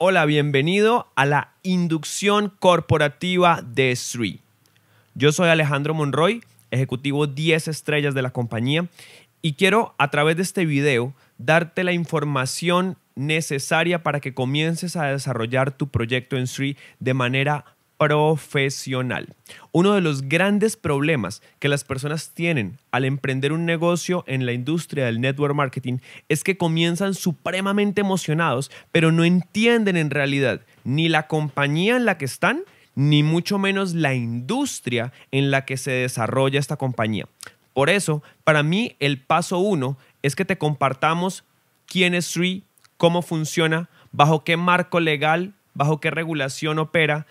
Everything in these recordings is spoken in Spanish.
Hola, bienvenido a la inducción corporativa de SRI. Yo soy Alejandro Monroy, ejecutivo 10 estrellas de la compañía, y quiero a través de este video darte la información necesaria para que comiences a desarrollar tu proyecto en SRI de manera profesional. Uno de los grandes problemas que las personas tienen al emprender un negocio en la industria del network marketing es que comienzan supremamente emocionados, pero no entienden en realidad ni la compañía en la que están, ni mucho menos la industria en la que se desarrolla esta compañía. Por eso, para mí, el paso uno es que te compartamos quién es Sri, cómo funciona, bajo qué marco legal, bajo qué regulación opera,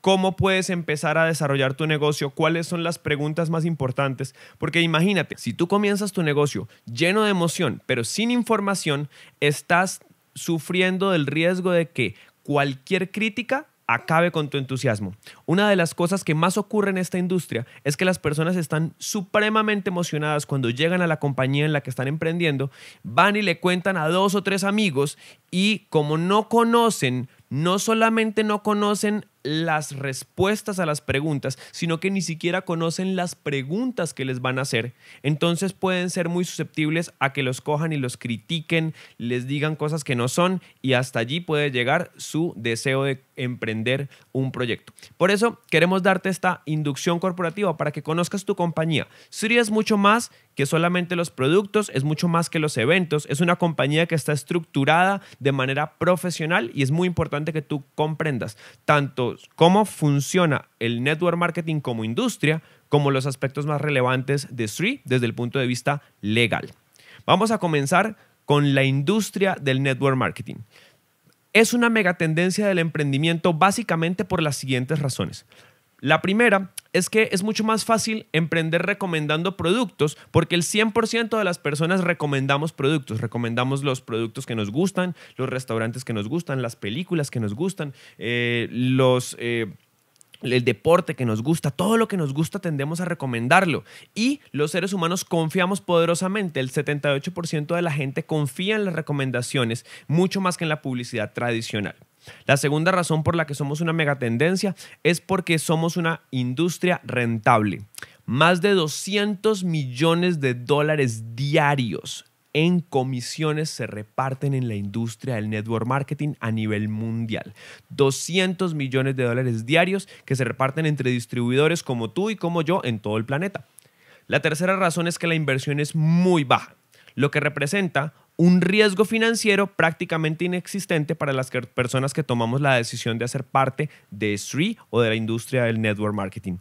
cómo puedes empezar a desarrollar tu negocio, cuáles son las preguntas más importantes, porque imagínate, si tú comienzas tu negocio lleno de emoción, pero sin información, estás sufriendo del riesgo de que cualquier crítica acabe con tu entusiasmo. Una de las cosas que más ocurre en esta industria es que las personas están supremamente emocionadas cuando llegan a la compañía en la que están emprendiendo, van y le cuentan a dos o tres amigos y como no conocen, no solamente no conocen las respuestas a las preguntas, sino que ni siquiera conocen las preguntas que les van a hacer. Entonces pueden ser muy susceptibles a que los cojan y los critiquen, les digan cosas que no son y hasta allí puede llegar su deseo de emprender un proyecto. Por eso queremos darte esta inducción corporativa para que conozcas tu compañía. Serías mucho más que solamente los productos, es mucho más que los eventos, es una compañía que está estructurada de manera profesional y es muy importante que tú comprendas tanto cómo funciona el network marketing como industria, como los aspectos más relevantes de Sri desde el punto de vista legal. Vamos a comenzar con la industria del network marketing. Es una megatendencia del emprendimiento básicamente por las siguientes razones. La primera es que es mucho más fácil emprender recomendando productos porque el 100% de las personas recomendamos productos, recomendamos los productos que nos gustan, los restaurantes que nos gustan, las películas que nos gustan, eh, los... Eh, el deporte que nos gusta, todo lo que nos gusta tendemos a recomendarlo. Y los seres humanos confiamos poderosamente. El 78% de la gente confía en las recomendaciones mucho más que en la publicidad tradicional. La segunda razón por la que somos una megatendencia es porque somos una industria rentable. Más de 200 millones de dólares diarios en comisiones se reparten en la industria del network marketing a nivel mundial. 200 millones de dólares diarios que se reparten entre distribuidores como tú y como yo en todo el planeta. La tercera razón es que la inversión es muy baja, lo que representa un riesgo financiero prácticamente inexistente para las personas que tomamos la decisión de hacer parte de SRI o de la industria del network marketing.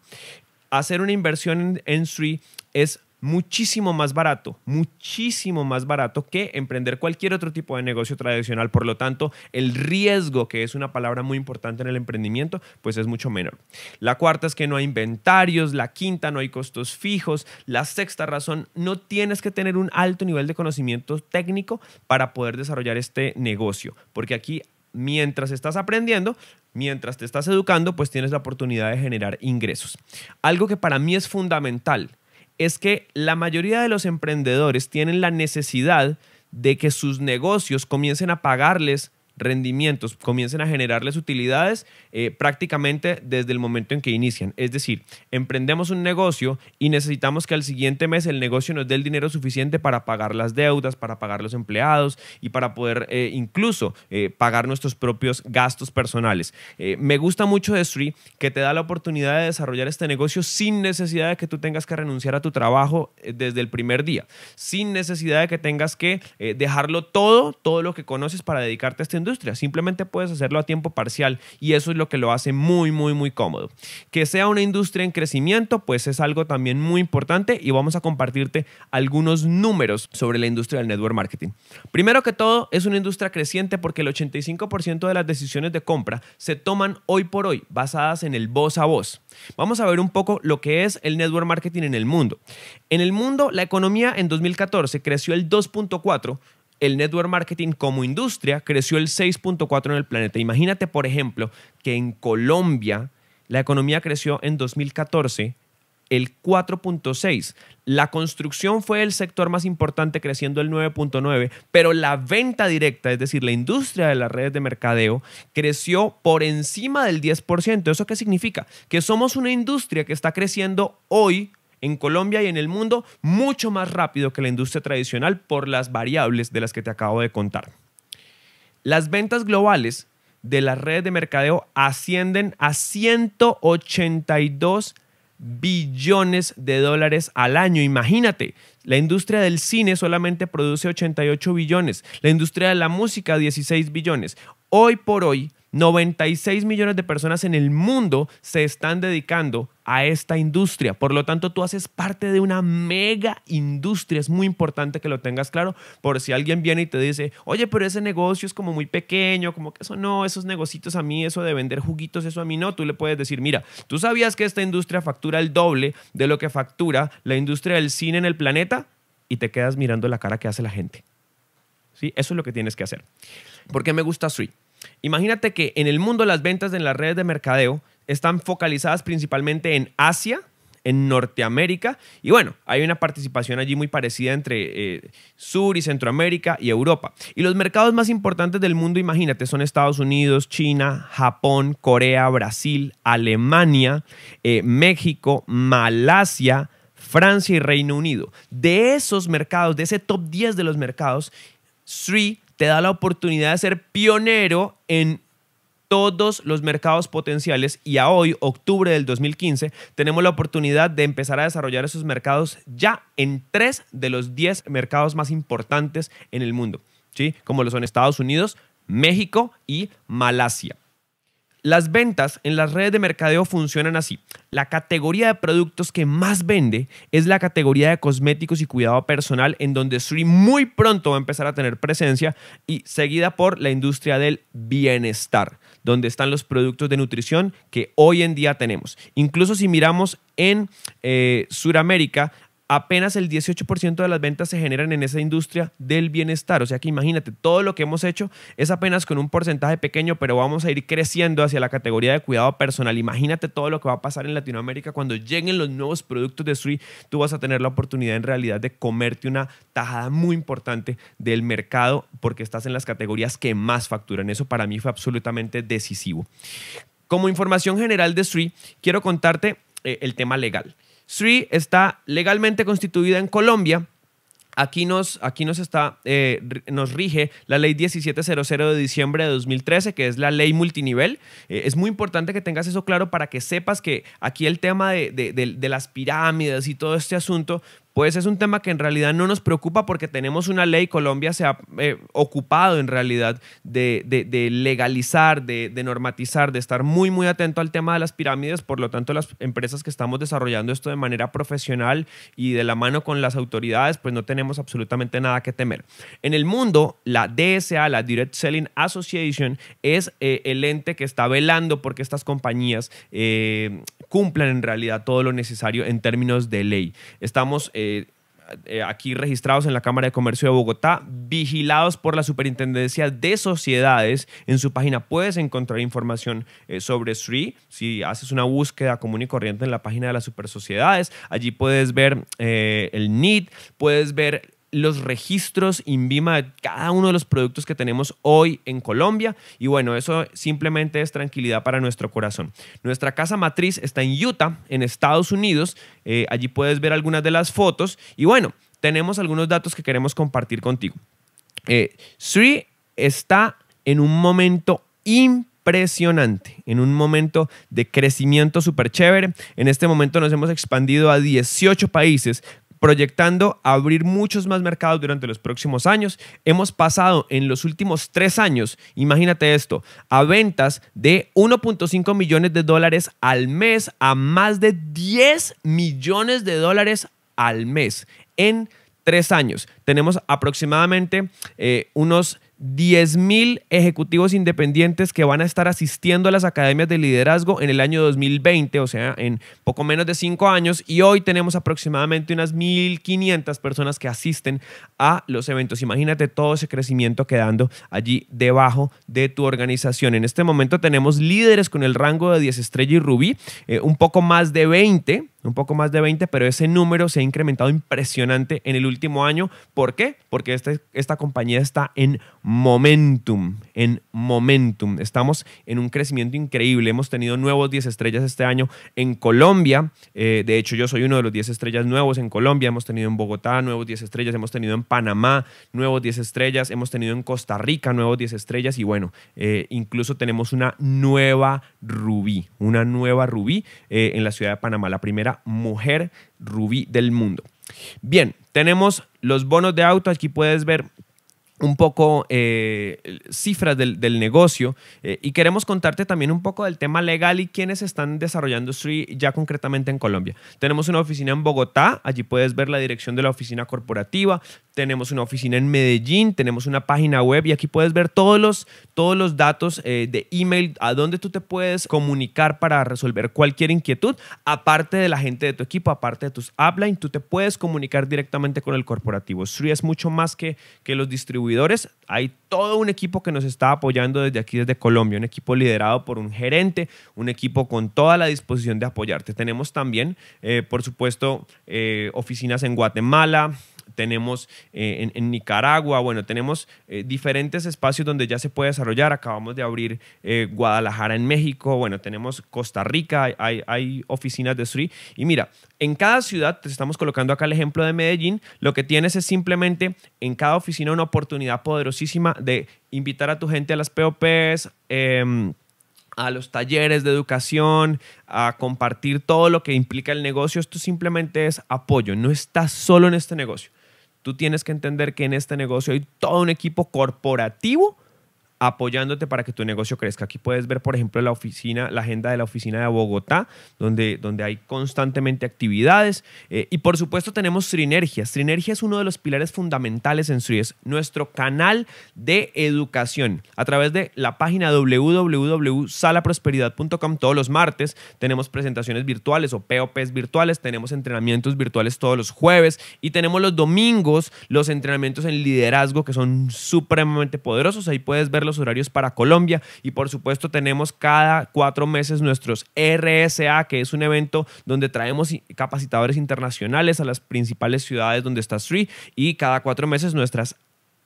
Hacer una inversión en, Street SRI es muchísimo más barato, muchísimo más barato que emprender cualquier otro tipo de negocio tradicional. Por lo tanto, el riesgo, que es una palabra muy importante en el emprendimiento, pues es mucho menor. La cuarta es que no hay inventarios, la quinta no hay costos fijos, la sexta razón, no tienes que tener un alto nivel de conocimiento técnico para poder desarrollar este negocio, porque aquí mientras estás aprendiendo, mientras te estás educando, pues tienes la oportunidad de generar ingresos. Algo que para mí es fundamental es que la mayoría de los emprendedores tienen la necesidad de que sus negocios comiencen a pagarles rendimientos, comiencen a generarles utilidades eh, prácticamente desde el momento en que inician. Es decir, emprendemos un negocio y necesitamos que al siguiente mes el negocio nos dé el dinero suficiente para pagar las deudas, para pagar los empleados y para poder eh, incluso eh, pagar nuestros propios gastos personales. me gusta mucho de Street que te da la oportunidad de desarrollar este negocio sin necesidad de que tú tengas que renunciar a tu trabajo desde el primer día, sin necesidad de que tengas que dejarlo todo, todo lo que conoces para dedicarte a este industria. Simplemente puedes hacerlo a tiempo parcial y eso es lo que lo hace muy, muy, muy cómodo. Que sea una industria en crecimiento, pues es algo también muy importante y vamos a compartirte algunos números sobre la industria del network marketing. Primero que todo, es una industria creciente porque el 85% de las decisiones de compra se toman hoy por hoy basadas en el voz a voz. Vamos a ver un poco lo que es el network marketing en el mundo. En el mundo, la economía en 2014 creció el 2.4 el network marketing como industria creció el 6.4 en el planeta. Imagínate, por ejemplo, que en Colombia la economía creció en 2014 el 4.6. La construcción fue el sector más importante creciendo el 9.9, pero la venta directa, es decir, la industria de las redes de mercadeo, creció por encima del 10%. ¿Eso qué significa? Que somos una industria que está creciendo hoy en Colombia y en el mundo mucho más rápido que la industria tradicional por las variables de las que te acabo de contar. Las ventas globales de las redes de mercadeo ascienden a 182 billones de dólares al año. Imagínate, la industria del cine solamente produce 88 billones, la industria de la música 16 billones. Hoy por hoy, 96 millones de personas en el mundo se están dedicando a esta industria. Por lo tanto, tú haces parte de una mega industria. Es muy importante que lo tengas claro por si alguien viene y te dice, oye, pero ese negocio es como muy pequeño, como que eso no, esos negocitos a mí, eso de vender juguitos, eso a mí no. Tú le puedes decir, mira, tú sabías que esta industria factura el doble de lo que factura la industria del cine en el planeta y te quedas mirando la cara que hace la gente. ¿Sí? Eso es lo que tienes que hacer. ¿Por qué me gusta Sweet? Imagínate que en el mundo las ventas en las redes de mercadeo están focalizadas principalmente en Asia, en Norteamérica y bueno, hay una participación allí muy parecida entre eh, Sur y Centroamérica y Europa. Y los mercados más importantes del mundo, imagínate, son Estados Unidos, China, Japón, Corea, Brasil, Alemania, eh, México, Malasia, Francia y Reino Unido. De esos mercados, de ese top 10 de los mercados, Sri te da la oportunidad de ser pionero en todos los mercados potenciales y a hoy, octubre del 2015, tenemos la oportunidad de empezar a desarrollar esos mercados ya en tres de los diez mercados más importantes en el mundo, ¿sí? como lo son Estados Unidos, México y Malasia. Las ventas en las redes de mercadeo funcionan así. La categoría de productos que más vende es la categoría de cosméticos y cuidado personal, en donde Sri muy pronto va a empezar a tener presencia y seguida por la industria del bienestar, donde están los productos de nutrición que hoy en día tenemos. Incluso si miramos en eh, Sudamérica, apenas el 18% de las ventas se generan en esa industria del bienestar. O sea que imagínate, todo lo que hemos hecho es apenas con un porcentaje pequeño, pero vamos a ir creciendo hacia la categoría de cuidado personal. Imagínate todo lo que va a pasar en Latinoamérica cuando lleguen los nuevos productos de Sri. Tú vas a tener la oportunidad en realidad de comerte una tajada muy importante del mercado porque estás en las categorías que más facturan. Eso para mí fue absolutamente decisivo. Como información general de Sri, quiero contarte eh, el tema legal. SRI está legalmente constituida en Colombia. Aquí nos, aquí nos, está, eh, nos rige la ley 1700 de diciembre de 2013, que es la ley multinivel. Eh, es muy importante que tengas eso claro para que sepas que aquí el tema de las pirámides y todo este asunto, pues es un tema que en realidad no nos preocupa porque tenemos una ley, Colombia se ha eh, ocupado en realidad de, legalizar, de, normatizar, de estar muy, muy atento al tema de las pirámides, por lo tanto las empresas que estamos desarrollando esto de manera profesional y de la mano con las autoridades, pues no tenemos absolutamente nada que temer. En el mundo, la DSA, la Direct Selling Association, es eh, el ente que está velando porque estas compañías eh, cumplan en realidad todo lo necesario en términos de ley. Estamos eh, eh, aquí registrados en la Cámara de Comercio de Bogotá, vigilados por la Superintendencia de Sociedades. En su página puedes encontrar información eh, sobre SRI. Si haces una búsqueda común y corriente en la página de las super sociedades allí puedes ver el NIT, puedes ver los registros INVIMA de cada uno de los productos que tenemos hoy en Colombia. Y bueno, eso simplemente es tranquilidad para nuestro corazón. Nuestra casa matriz está en Utah, en Estados Unidos. Eh, allí puedes ver algunas de las fotos. Y bueno, tenemos algunos datos que queremos compartir contigo. Eh, Sri está en un momento impresionante, en un momento de crecimiento súper chévere. En este momento nos hemos expandido a 18 países proyectando abrir muchos más mercados durante los próximos años. Hemos pasado en los últimos tres años, imagínate esto, a ventas de 1.5 millones de dólares al mes a más de 10 millones de dólares al mes en tres años. Tenemos aproximadamente eh, unos 10.000 ejecutivos independientes que van a estar asistiendo a las academias de liderazgo en el año 2020, o sea, en poco menos de 5 años, y hoy tenemos aproximadamente unas 1.500 personas que asisten a los eventos. Imagínate todo ese crecimiento quedando allí debajo de tu organización. En este momento tenemos líderes con el rango de 10 estrella y rubí, eh, un poco más de 20 un poco más de 20, pero ese número se ha incrementado impresionante en el último año. ¿Por qué? Porque esta, esta compañía está en momentum, en momentum. Estamos en un crecimiento increíble. Hemos tenido nuevos 10 estrellas este año en Colombia. Eh, de hecho, yo soy uno de los 10 estrellas nuevos en Colombia. Hemos tenido en Bogotá nuevos 10 estrellas, hemos tenido en Panamá nuevos 10 estrellas, hemos tenido en Costa Rica nuevos 10 estrellas y bueno, eh, incluso tenemos una nueva rubí, una nueva rubí eh, en la ciudad de Panamá. La primera mujer rubí del mundo. Bien, tenemos los bonos de auto. Aquí puedes ver un poco eh, cifras del, negocio eh, y queremos contarte también un poco del tema legal y quiénes están desarrollando Street ya concretamente en Colombia. Tenemos una oficina en Bogotá, allí puedes ver la dirección de la oficina corporativa, tenemos una oficina en Medellín, tenemos una página web y aquí puedes ver todos los, todos los datos eh, de email, a donde tú te puedes comunicar para resolver cualquier inquietud, aparte de la gente de tu equipo, aparte de tus upline, tú te puedes comunicar directamente con el corporativo. Street es mucho más que, que los distribuidores hay todo un equipo que nos está apoyando desde aquí, desde Colombia, un equipo liderado por un gerente, un equipo con toda la disposición de apoyarte. Tenemos también, eh, por supuesto, eh, oficinas en Guatemala, tenemos eh, en, Nicaragua, bueno, tenemos eh, diferentes espacios donde ya se puede desarrollar. Acabamos de abrir eh, Guadalajara en México, bueno, tenemos Costa Rica, hay, hay oficinas de SRI. Y mira, en cada ciudad, te estamos colocando acá el ejemplo de Medellín, lo que tienes es simplemente en cada oficina una oportunidad poderosísima de invitar a tu gente a las POPs em, a los talleres de educación, a compartir todo lo que implica el negocio. Esto simplemente es apoyo, no estás solo en este negocio. Tú tienes que entender que en este negocio hay todo un equipo corporativo apoyándote para que tu negocio crezca. Aquí puedes ver, por ejemplo, la oficina, la agenda de la oficina de Bogotá, donde, donde hay constantemente actividades. Eh, y por supuesto tenemos sinergias. Sinergia es uno de los pilares fundamentales en es nuestro canal de educación. A través de la página www.salaprosperidad.com todos los martes tenemos presentaciones virtuales o POPs virtuales, tenemos entrenamientos virtuales todos los jueves y tenemos los domingos los entrenamientos en liderazgo que son supremamente poderosos. Ahí puedes ver los horarios para Colombia. Y por supuesto tenemos cada cuatro meses nuestros RSA, que es un evento donde traemos capacitadores internacionales a las principales ciudades donde está Sri y cada cuatro meses nuestras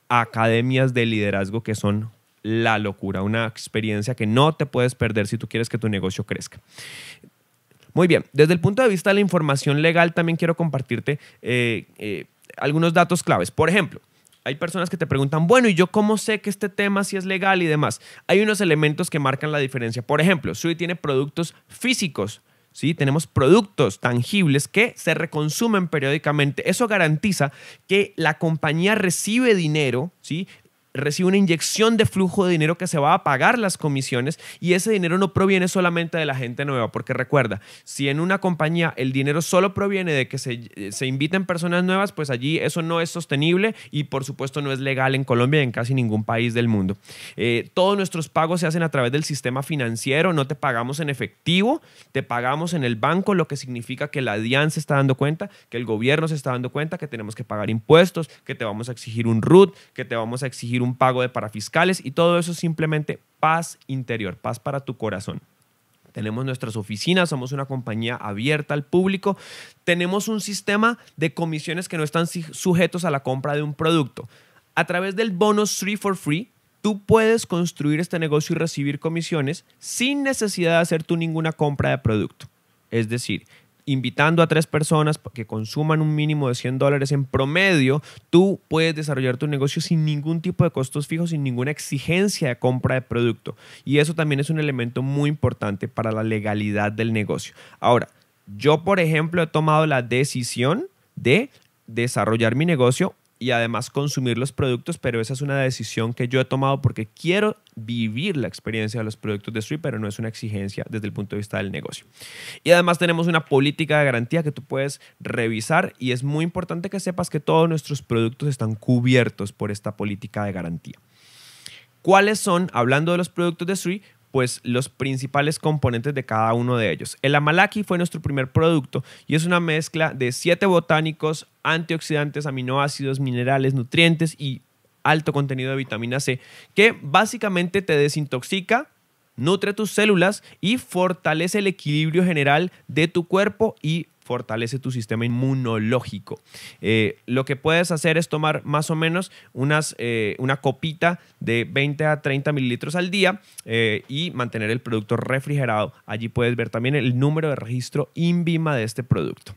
academias de liderazgo que son la locura, una experiencia que no te puedes perder si tú quieres que tu negocio crezca. Muy bien, desde el punto de vista de la información legal también quiero compartirte eh, eh, algunos datos claves. Por ejemplo, hay personas que te preguntan, bueno, ¿y yo cómo sé que este tema sí es legal y demás? Hay unos elementos que marcan la diferencia. Por ejemplo, Sui tiene productos físicos, ¿sí? Tenemos productos tangibles que se reconsumen periódicamente. Eso garantiza que la compañía recibe dinero, ¿sí? recibe una inyección de flujo de dinero que se va a pagar las comisiones y ese dinero no proviene solamente de la gente nueva, porque recuerda, si en una compañía el dinero solo proviene de que se, eh, inviten personas nuevas, pues allí eso no es sostenible y por supuesto no es legal en Colombia y en casi ningún país del mundo. Eh, todos nuestros pagos se hacen a través del sistema financiero, no te pagamos en efectivo, te pagamos en el banco, lo que significa que la DIAN se está dando cuenta, que el gobierno se está dando cuenta que tenemos que pagar impuestos, que te vamos a exigir un RUT, que te vamos a exigir un pago de parafiscales y todo eso simplemente paz interior, paz para tu corazón. Tenemos nuestras oficinas, somos una compañía abierta al público, tenemos un sistema de comisiones que no están sujetos a la compra de un producto. A través del bonus 3 for free, tú puedes construir este negocio y recibir comisiones sin necesidad de hacer tú ninguna compra de producto. Es decir, invitando a tres personas que consuman un mínimo de 100 dólares en promedio, tú puedes desarrollar tu negocio sin ningún tipo de costos fijos, sin ninguna exigencia de compra de producto. Y eso también es un elemento muy importante para la legalidad del negocio. Ahora, yo, por ejemplo, he tomado la decisión de desarrollar mi negocio y además consumir los productos, pero esa es una decisión que yo he tomado porque quiero vivir la experiencia de los productos de Street, pero no es una exigencia desde el punto de vista del negocio. Y además tenemos una política de garantía que tú puedes revisar y es muy importante que sepas que todos nuestros productos están cubiertos por esta política de garantía. ¿Cuáles son, hablando de los productos de Street, pues los principales componentes de cada uno de ellos. El amalaki fue nuestro primer producto y es una mezcla de siete botánicos, antioxidantes, aminoácidos, minerales, nutrientes y alto contenido de vitamina C que básicamente te desintoxica, nutre tus células y fortalece el equilibrio general de tu cuerpo y fortalece tu sistema inmunológico. Eh, lo que puedes hacer es tomar más o menos unas, eh, una copita de 20 a 30 mililitros al día eh, y mantener el producto refrigerado. Allí puedes ver también el número de registro INVIMA de este producto.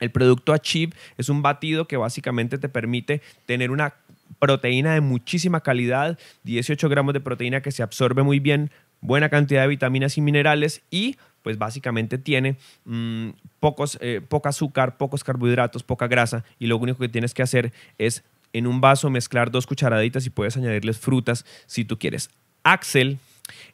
El producto Achieve es un batido que básicamente te permite tener una proteína de muchísima calidad, 18 gramos de proteína que se absorbe muy bien, buena cantidad de vitaminas y minerales y pues básicamente tiene mm, pocos, eh, azúcar, pocos carbohidratos, poca grasa y lo único que tienes que hacer es en un vaso mezclar dos cucharaditas y puedes añadirles frutas si tú quieres. Axel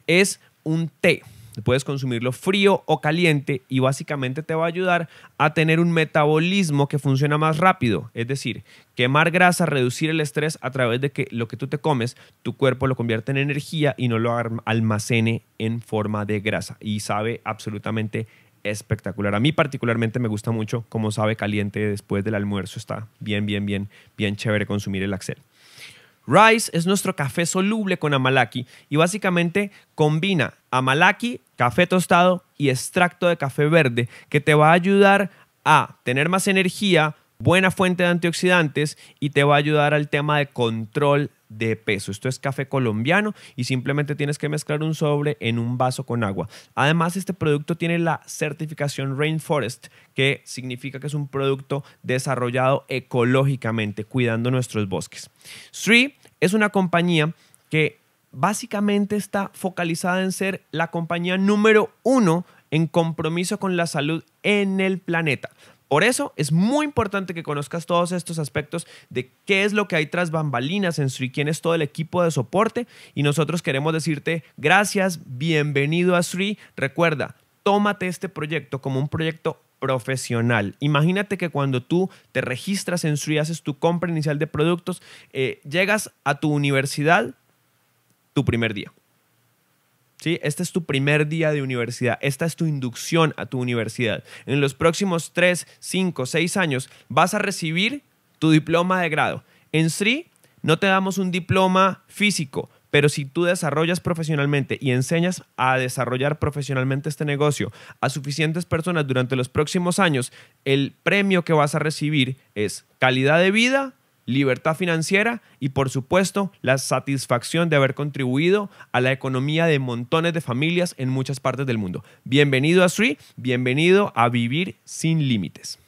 es un té Puedes consumirlo frío o caliente y básicamente te va a ayudar a tener un metabolismo que funciona más rápido. Es decir, quemar grasa, reducir el estrés a través de que lo que tú te comes, tu cuerpo lo convierte en energía y no lo almacene en forma de grasa. Y sabe absolutamente espectacular. A mí particularmente me gusta mucho, cómo sabe, caliente después del almuerzo. Está bien, bien, bien, bien chévere consumir el axel. Rice es nuestro café soluble con amalaki y básicamente combina amalaki, café tostado y extracto de café verde que te va a ayudar a tener más energía, buena fuente de antioxidantes y te va a ayudar al tema de control de peso. Esto es café colombiano y simplemente tienes que mezclar un sobre en un vaso con agua. Además, este producto tiene la certificación Rainforest, que significa que es un producto desarrollado ecológicamente, cuidando nuestros bosques. Sri es una compañía que básicamente está focalizada en ser la compañía número uno en compromiso con la salud en el planeta. Por eso es muy importante que conozcas todos estos aspectos de qué es lo que hay tras bambalinas en Sri, quién es todo el equipo de soporte y nosotros queremos decirte gracias, bienvenido a Sri. Recuerda, tómate este proyecto como un proyecto profesional. Imagínate que cuando tú te registras en Sri, haces tu compra inicial de productos, eh, llegas a tu universidad tu primer día. Este es tu primer día de universidad, esta es tu inducción a tu universidad. En los próximos 3, 5, 6 años vas a recibir tu diploma de grado. En SRI no te damos un diploma físico, pero si tú desarrollas profesionalmente y enseñas a desarrollar profesionalmente este negocio a suficientes personas durante los próximos años, el premio que vas a recibir es calidad de vida, libertad financiera y por supuesto la satisfacción de haber contribuido a la economía de montones de familias en muchas partes del mundo. Bienvenido a Sri, bienvenido a Vivir sin Límites.